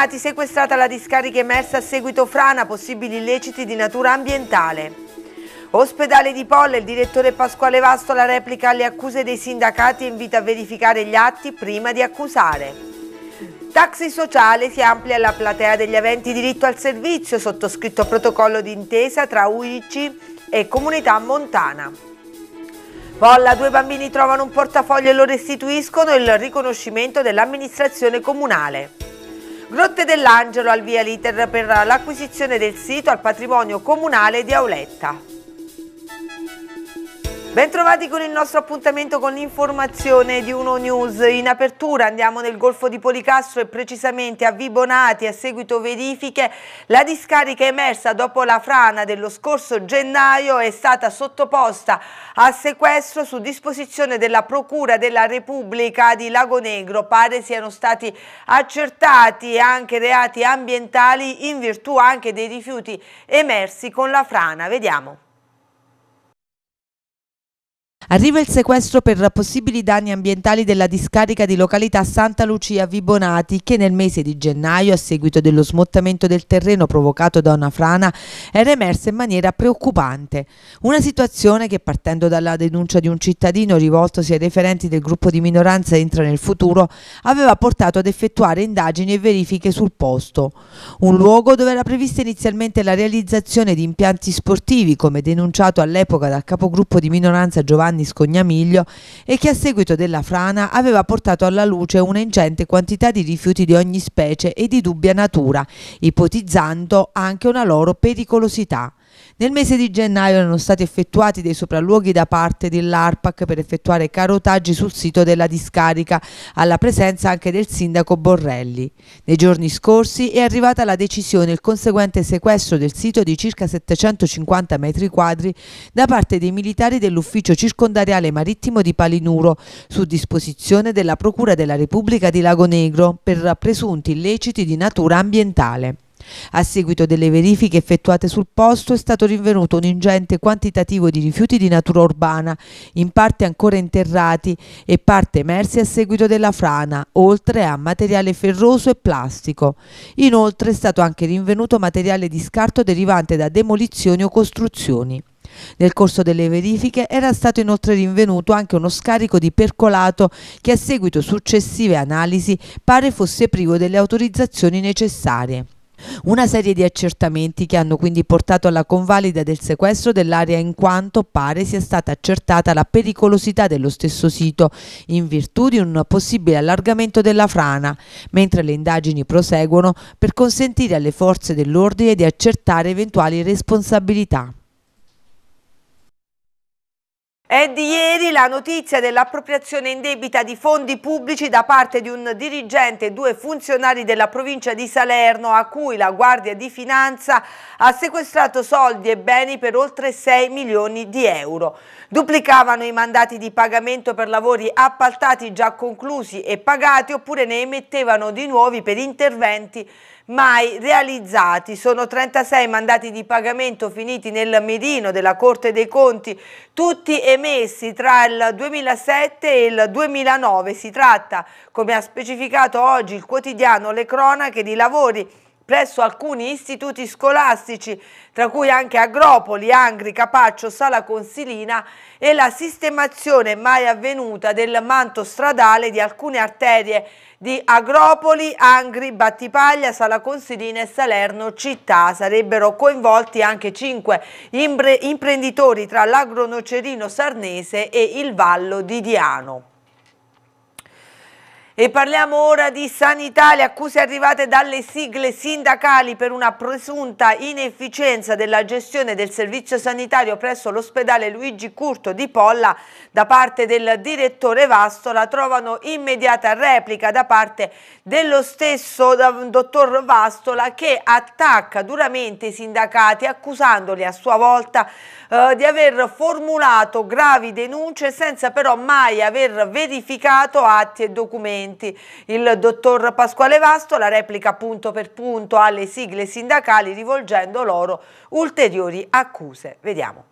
Donati sequestrata la discarica emersa a seguito frana, possibili illeciti di natura ambientale. Ospedale di Polle, il direttore Pasquale Vasto la replica alle accuse dei sindacati e invita a verificare gli atti prima di accusare. Taxi sociale si amplia la platea degli aventi diritto al servizio, sottoscritto protocollo d'intesa tra UICI e Comunità Montana. Polla, due bambini trovano un portafoglio e lo restituiscono il riconoscimento dell'amministrazione comunale. Grotte dell'Angelo al via l'iter per l'acquisizione del sito al patrimonio comunale di Auletta. Bentrovati con il nostro appuntamento con l'informazione di Uno News. In apertura andiamo nel Golfo di Policastro e precisamente a Vibonati a seguito verifiche. La discarica emersa dopo la frana dello scorso gennaio è stata sottoposta a sequestro su disposizione della Procura della Repubblica di Lago Negro. Pare siano stati accertati anche reati ambientali in virtù anche dei rifiuti emersi con la frana. Vediamo. Arriva il sequestro per possibili danni ambientali della discarica di località Santa Lucia Vibonati che nel mese di gennaio, a seguito dello smottamento del terreno provocato da una frana, era emersa in maniera preoccupante. Una situazione che partendo dalla denuncia di un cittadino rivoltosi ai referenti del gruppo di minoranza Entra nel futuro, aveva portato ad effettuare indagini e verifiche sul posto. Un luogo dove era prevista inizialmente la realizzazione di impianti sportivi, come denunciato all'epoca dal capogruppo di minoranza Giovanni Giovanni Scognamiglio e che a seguito della frana aveva portato alla luce una ingente quantità di rifiuti di ogni specie e di dubbia natura, ipotizzando anche una loro pericolosità. Nel mese di gennaio erano stati effettuati dei sopralluoghi da parte dell'ARPAC per effettuare carotaggi sul sito della discarica, alla presenza anche del sindaco Borrelli. Nei giorni scorsi è arrivata la decisione e il conseguente sequestro del sito di circa 750 metri quadri da parte dei militari dell'ufficio circondariale marittimo di Palinuro, su disposizione della Procura della Repubblica di Lago Negro, per presunti illeciti di natura ambientale. A seguito delle verifiche effettuate sul posto è stato rinvenuto un ingente quantitativo di rifiuti di natura urbana, in parte ancora interrati e parte emersi a seguito della frana, oltre a materiale ferroso e plastico. Inoltre è stato anche rinvenuto materiale di scarto derivante da demolizioni o costruzioni. Nel corso delle verifiche era stato inoltre rinvenuto anche uno scarico di percolato che a seguito successive analisi pare fosse privo delle autorizzazioni necessarie. Una serie di accertamenti che hanno quindi portato alla convalida del sequestro dell'area in quanto pare sia stata accertata la pericolosità dello stesso sito in virtù di un possibile allargamento della frana, mentre le indagini proseguono per consentire alle forze dell'ordine di accertare eventuali responsabilità. È di ieri la notizia dell'appropriazione indebita di fondi pubblici da parte di un dirigente e due funzionari della provincia di Salerno a cui la Guardia di Finanza ha sequestrato soldi e beni per oltre 6 milioni di euro. Duplicavano i mandati di pagamento per lavori appaltati già conclusi e pagati oppure ne emettevano di nuovi per interventi mai realizzati. Sono 36 mandati di pagamento finiti nel mirino della Corte dei Conti, tutti emessi tra il 2007 e il 2009. Si tratta, come ha specificato oggi il quotidiano Le Cronache, di lavori presso alcuni istituti scolastici, tra cui anche Agropoli, Angri, Capaccio, Sala Consilina e la sistemazione mai avvenuta del manto stradale di alcune arterie di Agropoli, Angri, Battipaglia, Sala Consilina e Salerno città. Sarebbero coinvolti anche cinque imprenditori tra l'agronocerino sarnese e il Vallo di Diano. E parliamo ora di sanità, le accuse arrivate dalle sigle sindacali per una presunta inefficienza della gestione del servizio sanitario presso l'ospedale Luigi Curto di Polla da parte del direttore Vastola trovano immediata replica da parte dello stesso dottor Vastola che attacca duramente i sindacati accusandoli a sua volta eh, di aver formulato gravi denunce senza però mai aver verificato atti e documenti appuntamenti il dottor Pasquale Vasto, la replica punto per punto alle sigle sindacali rivolgendo loro ulteriori accuse. Vediamo.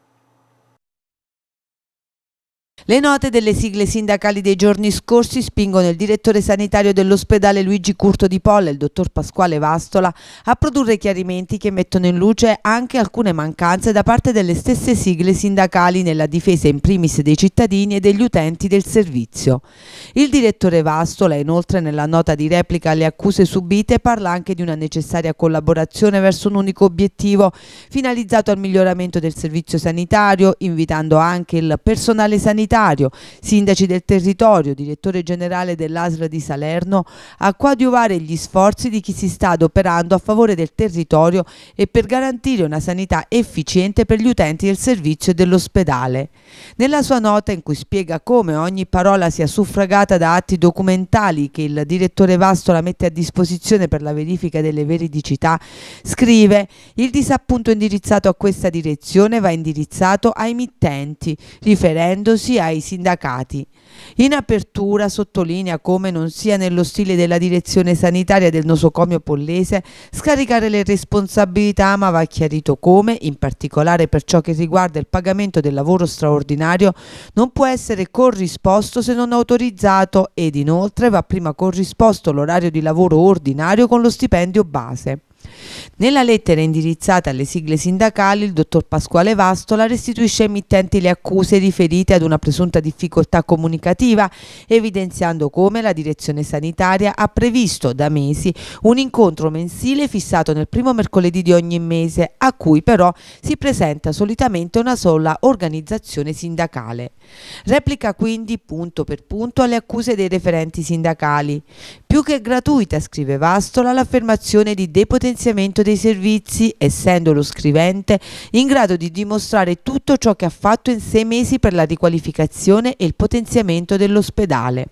Le note delle sigle sindacali dei giorni scorsi spingono il direttore sanitario dell'ospedale Luigi Curto di Polla, e il dottor Pasquale Vastola, a produrre chiarimenti che mettono in luce anche alcune mancanze da parte delle stesse sigle sindacali nella difesa in primis dei cittadini e degli utenti del servizio. Il direttore Vastola, inoltre, nella nota di replica alle accuse subite, parla anche di una necessaria collaborazione verso un unico obiettivo finalizzato al miglioramento del servizio sanitario, invitando anche il personale sanitario sanitario, sindaci del territorio, direttore generale dell'ASRA di Salerno, a coadiuvare gli sforzi di chi si sta adoperando a favore del territorio e per garantire una sanità efficiente per gli utenti del servizio e dell'ospedale. Nella sua nota in cui spiega come ogni parola sia suffragata da atti documentali che il direttore Vastola mette a disposizione per la verifica delle veridicità, scrive il disappunto indirizzato a questa direzione va indirizzato ai mittenti, riferendosi a ai sindacati. In apertura sottolinea come non sia nello stile della direzione sanitaria del nosocomio pollese scaricare le responsabilità, ma va chiarito come, in particolare per ciò che riguarda il pagamento del lavoro straordinario, non può essere corrisposto se non autorizzato ed inoltre va prima corrisposto l'orario di lavoro ordinario con lo stipendio base. Nella lettera indirizzata alle sigle sindacali, il dottor Pasquale Vastola restituisce ai mittenti le accuse riferite ad una presunta difficoltà comunicativa, evidenziando come la direzione sanitaria ha previsto da mesi un incontro mensile fissato nel primo mercoledì di ogni mese, a cui però si presenta solitamente una sola organizzazione sindacale. Replica quindi punto per punto alle accuse dei referenti sindacali. Più che gratuita, scrive Vastola, l'affermazione di depotenziamento finanziamento dei servizi, essendo lo scrivente in grado di dimostrare tutto ciò che ha fatto in sei mesi per la riqualificazione e il potenziamento dell'ospedale.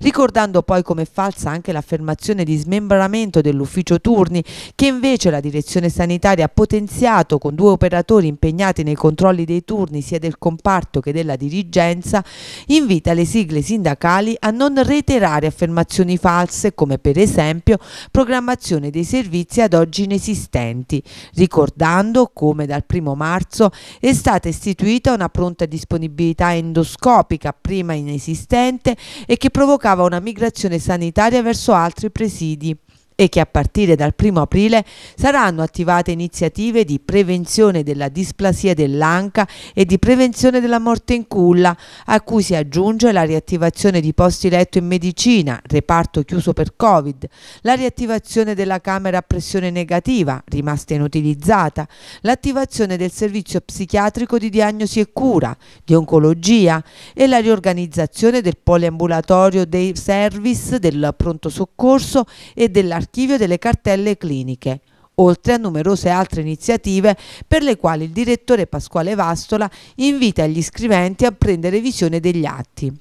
Ricordando poi come falsa anche l'affermazione di smembramento dell'ufficio Turni, che invece la direzione sanitaria ha potenziato con due operatori impegnati nei controlli dei turni sia del comparto che della dirigenza, invita le sigle sindacali a non reiterare affermazioni false come per esempio programmazione dei servizi ad oggi inesistenti, ricordando come dal 1 marzo è stata istituita una pronta disponibilità endoscopica prima inesistente e che provocava una migrazione sanitaria verso altri presidi e che a partire dal 1 aprile saranno attivate iniziative di prevenzione della displasia dell'anca e di prevenzione della morte in culla, a cui si aggiunge la riattivazione di posti letto in medicina, reparto chiuso per Covid, la riattivazione della camera a pressione negativa, rimasta inutilizzata, l'attivazione del servizio psichiatrico di diagnosi e cura, di oncologia e la riorganizzazione del poliambulatorio dei service del pronto soccorso e dell'architettura all'archivio delle cartelle cliniche, oltre a numerose altre iniziative per le quali il direttore Pasquale Vastola invita gli iscriventi a prendere visione degli atti.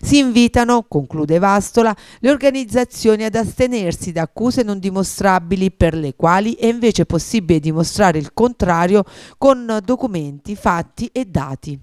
Si invitano, conclude Vastola, le organizzazioni ad astenersi da accuse non dimostrabili per le quali è invece possibile dimostrare il contrario con documenti, fatti e dati.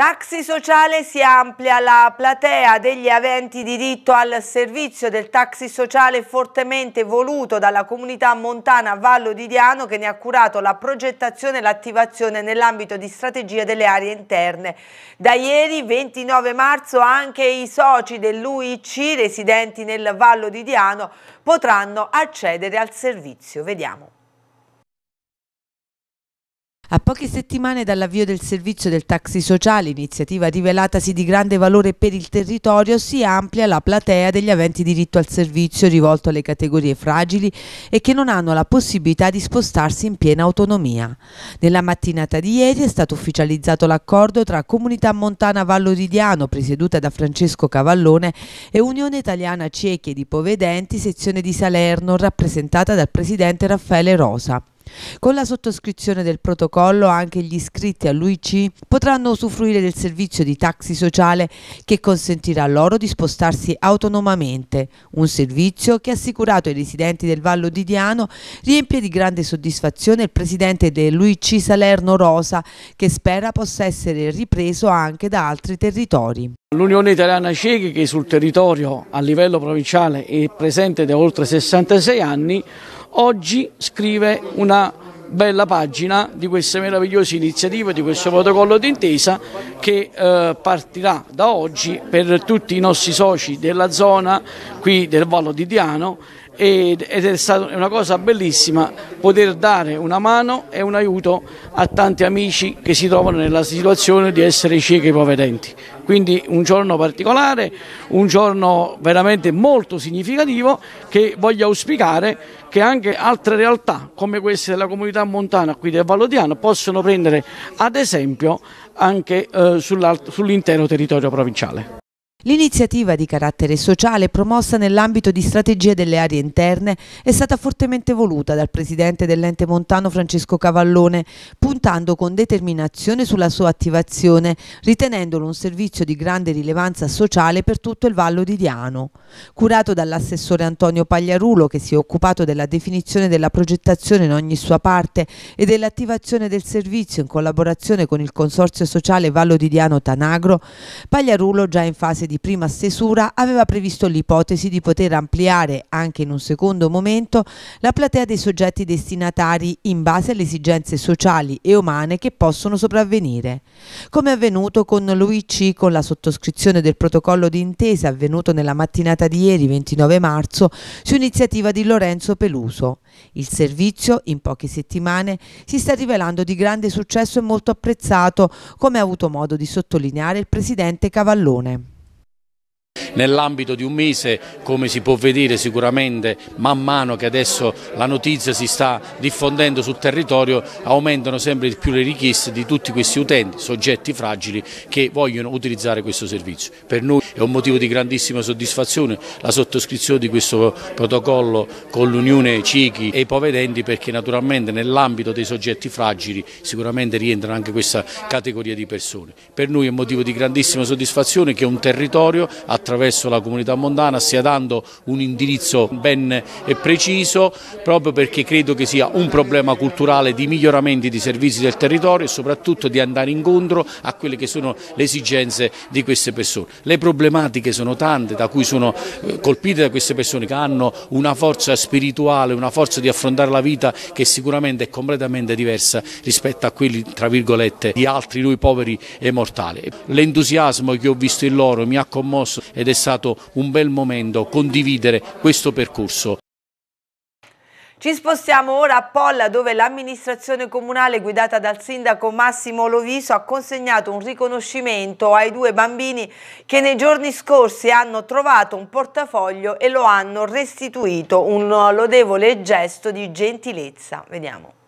Taxi sociale si amplia la platea degli aventi diritto al servizio del taxi sociale fortemente voluto dalla comunità montana Vallo di Diano che ne ha curato la progettazione e l'attivazione nell'ambito di strategia delle aree interne. Da ieri 29 marzo anche i soci dell'UIC residenti nel Vallo di Diano potranno accedere al servizio. Vediamo. A poche settimane dall'avvio del servizio del taxi sociale, iniziativa rivelatasi di grande valore per il territorio, si amplia la platea degli aventi diritto al servizio rivolto alle categorie fragili e che non hanno la possibilità di spostarsi in piena autonomia. Nella mattinata di ieri è stato ufficializzato l'accordo tra Comunità Montana Vallo Ridiano, presieduta da Francesco Cavallone, e Unione Italiana Ciechi e di Povedenti, sezione di Salerno, rappresentata dal presidente Raffaele Rosa. Con la sottoscrizione del protocollo anche gli iscritti all'UIC potranno usufruire del servizio di taxi sociale che consentirà loro di spostarsi autonomamente, un servizio che assicurato ai residenti del Vallo di Diano riempie di grande soddisfazione il presidente dell'UIC Salerno Rosa che spera possa essere ripreso anche da altri territori. L'Unione Italiana Ciechi che sul territorio a livello provinciale è presente da oltre 66 anni Oggi scrive una bella pagina di queste meravigliose iniziative, di questo protocollo d'intesa che eh, partirà da oggi per tutti i nostri soci della zona qui del Vallo di Diano ed è stata una cosa bellissima poter dare una mano e un aiuto a tanti amici che si trovano nella situazione di essere ciechi e povedenti. Quindi un giorno particolare, un giorno veramente molto significativo che voglio auspicare che anche altre realtà come queste della comunità montana qui del Vallodiano possano prendere ad esempio anche eh, sull'intero territorio provinciale. L'iniziativa di carattere sociale promossa nell'ambito di strategie delle aree interne è stata fortemente voluta dal presidente dell'ente montano Francesco Cavallone, puntando con determinazione sulla sua attivazione, ritenendolo un servizio di grande rilevanza sociale per tutto il Vallo di Diano. Curato dall'assessore Antonio Pagliarulo, che si è occupato della definizione della progettazione in ogni sua parte e dell'attivazione del servizio in collaborazione con il Consorzio Sociale Vallo di Diano Tanagro, Pagliarulo già in fase di di prima stesura aveva previsto l'ipotesi di poter ampliare anche in un secondo momento la platea dei soggetti destinatari in base alle esigenze sociali e umane che possono sopravvenire. Come è avvenuto con l'UICI con la sottoscrizione del protocollo d'intesa avvenuto nella mattinata di ieri 29 marzo su iniziativa di Lorenzo Peluso. Il servizio in poche settimane si sta rivelando di grande successo e molto apprezzato, come ha avuto modo di sottolineare il presidente Cavallone. Nell'ambito di un mese, come si può vedere sicuramente man mano che adesso la notizia si sta diffondendo sul territorio, aumentano sempre di più le richieste di tutti questi utenti, soggetti fragili che vogliono utilizzare questo servizio. Per noi è un motivo di grandissima soddisfazione la sottoscrizione di questo protocollo con l'Unione Cichi e Ipovedenti perché naturalmente nell'ambito dei soggetti fragili sicuramente rientrano anche questa categoria di persone. Per noi è un motivo di grandissima soddisfazione che un territorio ha attraverso la comunità montana stia dando un indirizzo ben preciso proprio perché credo che sia un problema culturale di miglioramenti di servizi del territorio e soprattutto di andare incontro a quelle che sono le esigenze di queste persone. Le problematiche sono tante da cui sono eh, colpite da queste persone che hanno una forza spirituale, una forza di affrontare la vita che sicuramente è completamente diversa rispetto a quelli tra virgolette di altri noi poveri e mortali. L'entusiasmo che ho visto in loro mi ha commosso ed è stato un bel momento condividere questo percorso. Ci spostiamo ora a Polla dove l'amministrazione comunale guidata dal sindaco Massimo Loviso ha consegnato un riconoscimento ai due bambini che nei giorni scorsi hanno trovato un portafoglio e lo hanno restituito, un lodevole gesto di gentilezza. Vediamo.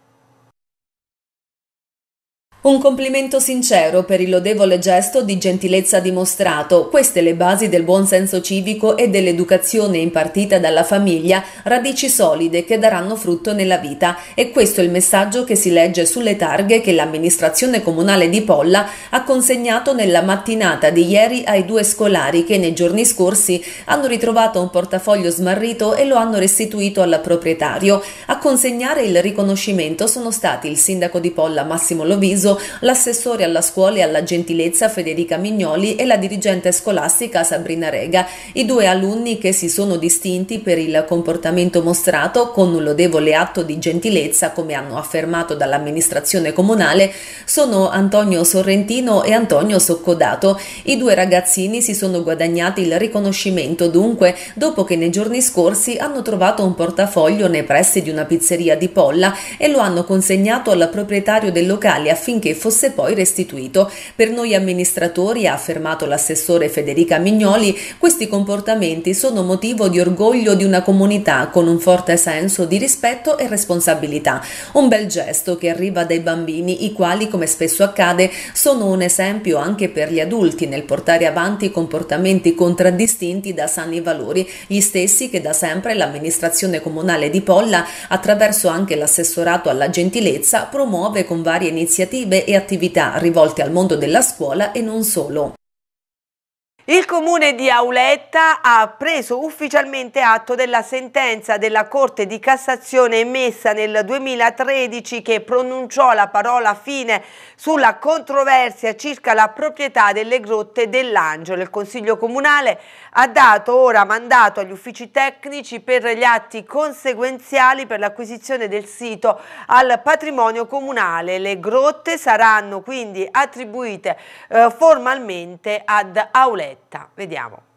Un complimento sincero per il lodevole gesto di gentilezza dimostrato, queste le basi del buon senso civico e dell'educazione impartita dalla famiglia, radici solide che daranno frutto nella vita. E questo è il messaggio che si legge sulle targhe che l'amministrazione comunale di Polla ha consegnato nella mattinata di ieri ai due scolari che nei giorni scorsi hanno ritrovato un portafoglio smarrito e lo hanno restituito al proprietario. A consegnare il riconoscimento sono stati il sindaco di Polla Massimo Loviso l'assessore alla scuola e alla gentilezza Federica Mignoli e la dirigente scolastica Sabrina Rega, i due alunni che si sono distinti per il comportamento mostrato con un lodevole atto di gentilezza, come hanno affermato dall'amministrazione comunale, sono Antonio Sorrentino e Antonio Soccodato. I due ragazzini si sono guadagnati il riconoscimento dunque dopo che nei giorni scorsi hanno trovato un portafoglio nei pressi di una pizzeria di Polla e lo hanno consegnato al proprietario del locale affinché affinché fosse poi restituito. Per noi amministratori, ha affermato l'assessore Federica Mignoli, questi comportamenti sono motivo di orgoglio di una comunità con un forte senso di rispetto e responsabilità. Un bel gesto che arriva dai bambini, i quali, come spesso accade, sono un esempio anche per gli adulti nel portare avanti comportamenti contraddistinti da sani valori, gli stessi che da sempre l'amministrazione comunale di Polla, attraverso anche l'assessorato alla gentilezza, promuove con varie iniziative iniziative e attività rivolte al mondo della scuola e non solo. Il comune di Auletta ha preso ufficialmente atto della sentenza della Corte di Cassazione emessa nel 2013 che pronunciò la parola fine sulla controversia circa la proprietà delle grotte dell'Angelo. Il Consiglio Comunale ha dato ora mandato agli uffici tecnici per gli atti conseguenziali per l'acquisizione del sito al patrimonio comunale. Le grotte saranno quindi attribuite eh, formalmente ad Auletta scaletta. Vediamo.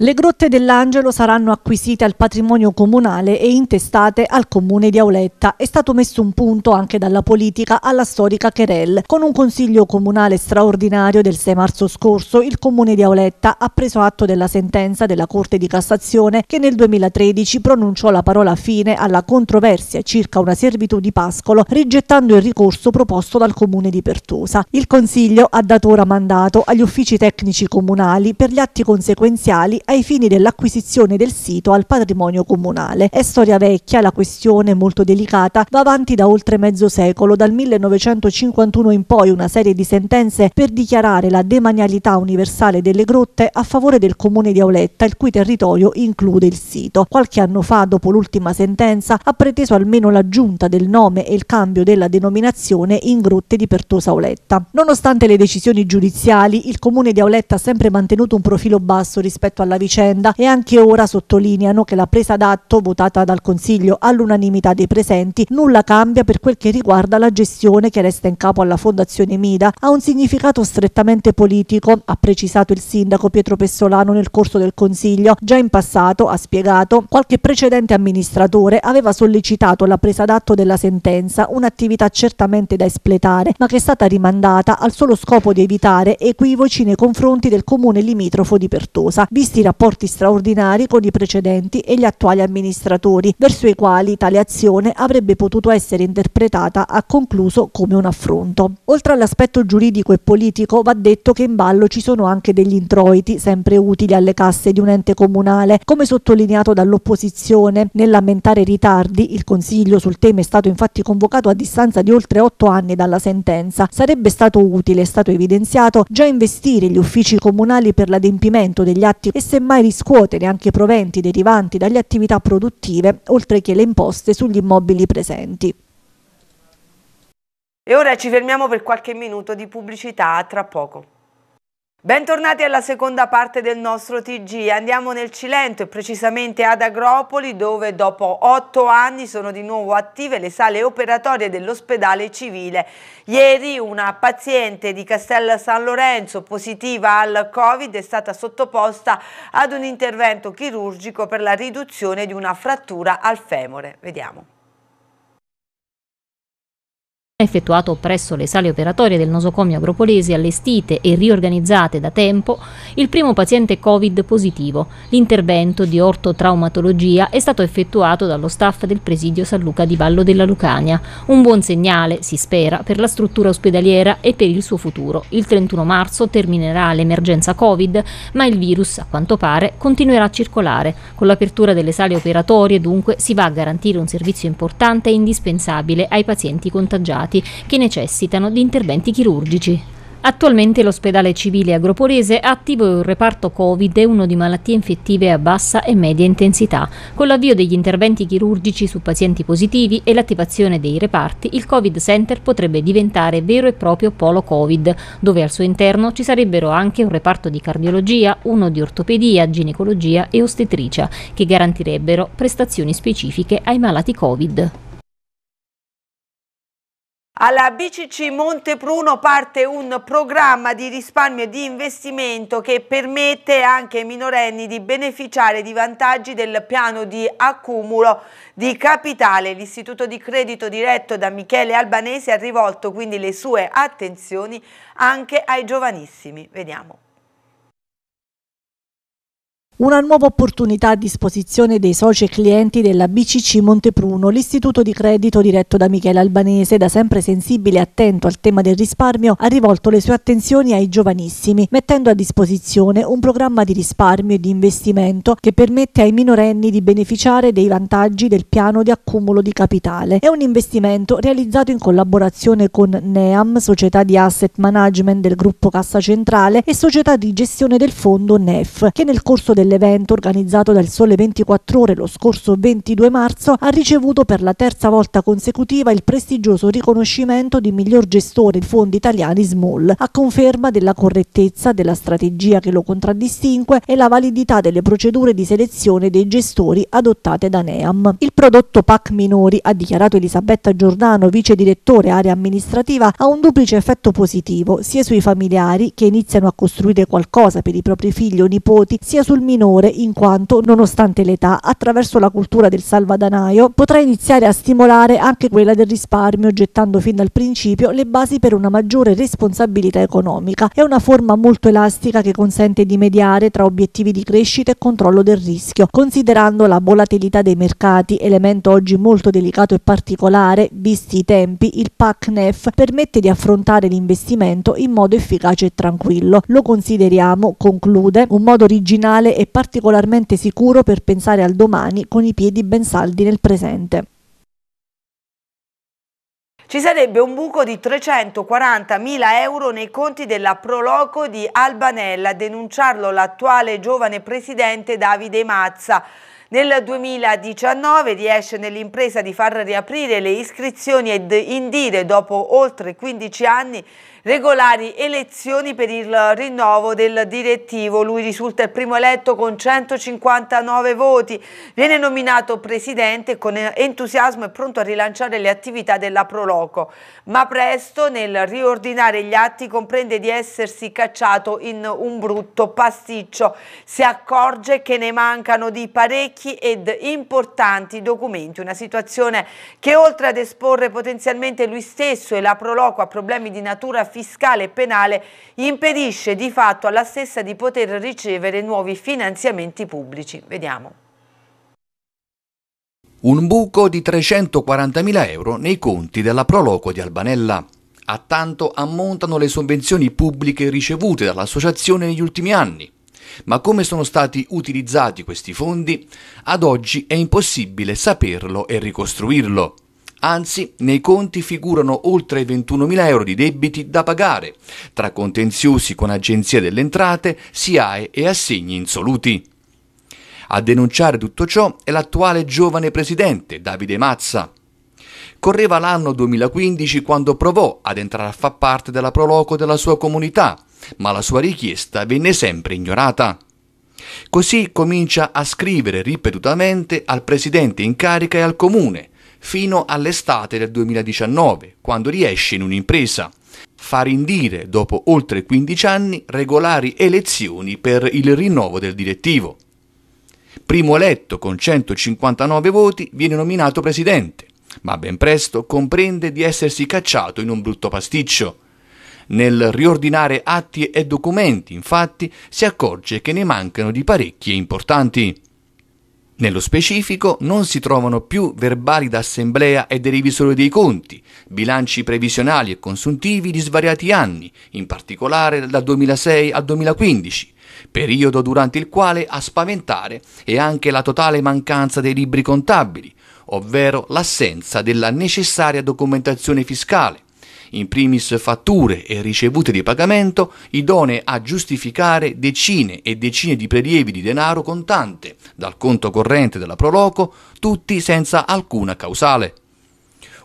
Le grotte dell'Angelo saranno acquisite al patrimonio comunale e intestate al comune di Auletta. È stato messo un punto anche dalla politica alla storica Cherel. Con un consiglio comunale straordinario del 6 marzo scorso, il comune di Auletta ha preso atto della sentenza della Corte di Cassazione che nel 2013 pronunciò la parola fine alla controversia circa una servitù di Pascolo, rigettando il ricorso proposto dal comune di Pertosa. Il consiglio ha dato ora mandato agli uffici tecnici comunali per gli atti conseguenziali ai fini dell'acquisizione del sito al patrimonio comunale. È storia vecchia, la questione molto delicata va avanti da oltre mezzo secolo, dal 1951 in poi una serie di sentenze per dichiarare la demanialità universale delle grotte a favore del comune di Auletta, il cui territorio include il sito. Qualche anno fa, dopo l'ultima sentenza, ha preteso almeno l'aggiunta del nome e il cambio della denominazione in grotte di Pertosa Auletta. Nonostante le decisioni giudiziali, il comune di Auletta ha sempre mantenuto un profilo basso rispetto alla la vicenda e anche ora sottolineano che la presa d'atto votata dal Consiglio all'unanimità dei presenti nulla cambia per quel che riguarda la gestione che resta in capo alla Fondazione Mida ha un significato strettamente politico, ha precisato il sindaco Pietro Pessolano nel corso del Consiglio. Già in passato, ha spiegato, qualche precedente amministratore aveva sollecitato la presa d'atto della sentenza, un'attività certamente da espletare, ma che è stata rimandata al solo scopo di evitare equivoci nei confronti del comune limitrofo di Pertosa, visti rapporti straordinari con i precedenti e gli attuali amministratori, verso i quali tale azione avrebbe potuto essere interpretata a concluso come un affronto. Oltre all'aspetto giuridico e politico, va detto che in ballo ci sono anche degli introiti, sempre utili alle casse di un ente comunale. Come sottolineato dall'opposizione, nel nell'ammentare ritardi, il Consiglio sul tema è stato infatti convocato a distanza di oltre otto anni dalla sentenza. Sarebbe stato utile, è stato evidenziato, già investire gli uffici comunali per l'adempimento degli atti e se semmai riscuotere anche i proventi derivanti dalle attività produttive, oltre che le imposte sugli immobili presenti. E ora ci fermiamo per qualche minuto di pubblicità, tra poco. Bentornati alla seconda parte del nostro TG. Andiamo nel Cilento e precisamente ad Agropoli dove dopo otto anni sono di nuovo attive le sale operatorie dell'ospedale civile. Ieri una paziente di Castel San Lorenzo positiva al Covid è stata sottoposta ad un intervento chirurgico per la riduzione di una frattura al femore. Vediamo effettuato presso le sale operatorie del nosocomio Agropolesi allestite e riorganizzate da tempo, il primo paziente Covid positivo. L'intervento di ortotraumatologia è stato effettuato dallo staff del presidio San Luca di Vallo della Lucania. Un buon segnale, si spera, per la struttura ospedaliera e per il suo futuro. Il 31 marzo terminerà l'emergenza Covid, ma il virus, a quanto pare, continuerà a circolare. Con l'apertura delle sale operatorie, dunque, si va a garantire un servizio importante e indispensabile ai pazienti contagiati malati che necessitano di interventi chirurgici. Attualmente l'ospedale civile agropolese ha attivo il reparto Covid e uno di malattie infettive a bassa e media intensità. Con l'avvio degli interventi chirurgici su pazienti positivi e l'attivazione dei reparti, il Covid Center potrebbe diventare vero e proprio polo Covid, dove al suo interno ci sarebbero anche un reparto di cardiologia, uno di ortopedia, ginecologia e ostetricia, che garantirebbero prestazioni specifiche ai malati Covid. Alla BCC Montepruno parte un programma di risparmio e di investimento che permette anche ai minorenni di beneficiare di vantaggi del piano di accumulo di capitale. L'istituto di credito diretto da Michele Albanese ha rivolto quindi le sue attenzioni anche ai giovanissimi. Vediamo. Una nuova opportunità a disposizione dei soci e clienti della BCC Montepruno, l'istituto di credito diretto da Michele Albanese, da sempre sensibile e attento al tema del risparmio, ha rivolto le sue attenzioni ai giovanissimi, mettendo a disposizione un programma di risparmio e di investimento che permette ai minorenni di beneficiare dei vantaggi del piano di accumulo di capitale. È un investimento realizzato in collaborazione con NEAM, società di asset management del gruppo Cassa Centrale e società di gestione del fondo NEF, che nel corso del dell'evento organizzato dal Sole 24 Ore lo scorso 22 marzo, ha ricevuto per la terza volta consecutiva il prestigioso riconoscimento di miglior gestore di fondi italiani SMALL, a conferma della correttezza della strategia che lo contraddistingue e la validità delle procedure di selezione dei gestori adottate da NEAM. Il prodotto PAC Minori, ha dichiarato Elisabetta Giordano, vice direttore area amministrativa, ha un duplice effetto positivo, sia sui familiari che iniziano a costruire qualcosa per i propri figli o nipoti, sia sul minore minore in quanto, nonostante l'età, attraverso la cultura del salvadanaio potrà iniziare a stimolare anche quella del risparmio gettando fin dal principio le basi per una maggiore responsabilità economica. È una forma molto elastica che consente di mediare tra obiettivi di crescita e controllo del rischio, considerando la volatilità dei mercati, elemento oggi molto delicato e particolare, visti i tempi, il PACNEF permette di affrontare l'investimento in modo efficace e tranquillo. Lo consideriamo, conclude, un modo originale e particolarmente sicuro per pensare al domani con i piedi ben saldi nel presente. Ci sarebbe un buco di 340.000 euro nei conti della Proloco di Albanella, a denunciarlo l'attuale giovane presidente Davide Mazza. Nel 2019 riesce nell'impresa di far riaprire le iscrizioni ed indire dopo oltre 15 anni regolari elezioni per il rinnovo del direttivo. Lui risulta il primo eletto con 159 voti. Viene nominato presidente con entusiasmo e pronto a rilanciare le attività della Proloco. Ma presto, nel riordinare gli atti, comprende di essersi cacciato in un brutto pasticcio. Si accorge che ne mancano di parecchi ed importanti documenti. Una situazione che oltre ad esporre potenzialmente lui stesso e la Proloco a problemi di natura fiscale e penale impedisce di fatto alla stessa di poter ricevere nuovi finanziamenti pubblici. Vediamo un buco di 340.000 euro nei conti della Proloco di Albanella. A tanto ammontano le sovvenzioni pubbliche ricevute dall'associazione negli ultimi anni. Ma come sono stati utilizzati questi fondi? Ad oggi è impossibile saperlo e ricostruirlo. Anzi, nei conti figurano oltre 21.000 euro di debiti da pagare, tra contenziosi con Agenzia delle Entrate, SIAE e assegni insoluti. A denunciare tutto ciò è l'attuale giovane presidente, Davide Mazza. Correva l'anno 2015 quando provò ad entrare a far parte della proloco della sua comunità, ma la sua richiesta venne sempre ignorata. Così comincia a scrivere ripetutamente al presidente in carica e al comune, fino all'estate del 2019, quando riesce in un'impresa. Far indire, dopo oltre 15 anni, regolari elezioni per il rinnovo del direttivo. Primo eletto con 159 voti viene nominato presidente, ma ben presto comprende di essersi cacciato in un brutto pasticcio. Nel riordinare atti e documenti, infatti, si accorge che ne mancano di parecchi importanti. Nello specifico non si trovano più verbali d'assemblea e dei revisori dei conti, bilanci previsionali e consuntivi di svariati anni, in particolare dal 2006 al 2015, periodo durante il quale a spaventare è anche la totale mancanza dei libri contabili, ovvero l'assenza della necessaria documentazione fiscale in primis fatture e ricevute di pagamento, idonee a giustificare decine e decine di prelievi di denaro contante dal conto corrente della Proloco, tutti senza alcuna causale.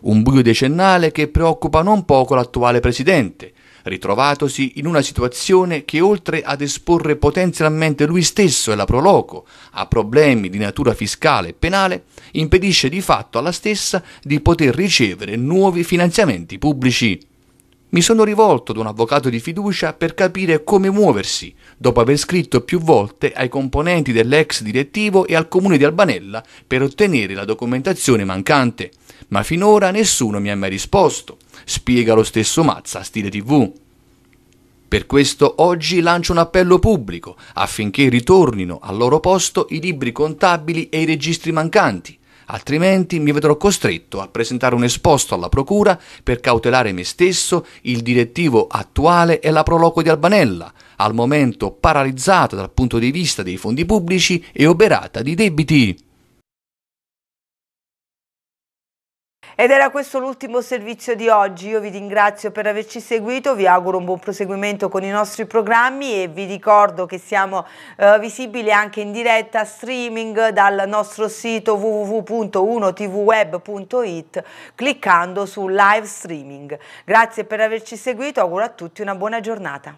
Un buio decennale che preoccupa non poco l'attuale presidente, ritrovatosi in una situazione che oltre ad esporre potenzialmente lui stesso e la Proloco a problemi di natura fiscale e penale, impedisce di fatto alla stessa di poter ricevere nuovi finanziamenti pubblici. Mi sono rivolto ad un avvocato di fiducia per capire come muoversi, dopo aver scritto più volte ai componenti dell'ex direttivo e al comune di Albanella per ottenere la documentazione mancante, ma finora nessuno mi ha mai risposto, spiega lo stesso Mazza a Stile TV. Per questo oggi lancio un appello pubblico affinché ritornino al loro posto i libri contabili e i registri mancanti, altrimenti mi vedrò costretto a presentare un esposto alla Procura per cautelare me stesso, il direttivo attuale e la proloquo di Albanella, al momento paralizzata dal punto di vista dei fondi pubblici e oberata di debiti. Ed era questo l'ultimo servizio di oggi, io vi ringrazio per averci seguito, vi auguro un buon proseguimento con i nostri programmi e vi ricordo che siamo eh, visibili anche in diretta streaming dal nostro sito www.1tvweb.it cliccando su live streaming. Grazie per averci seguito, auguro a tutti una buona giornata.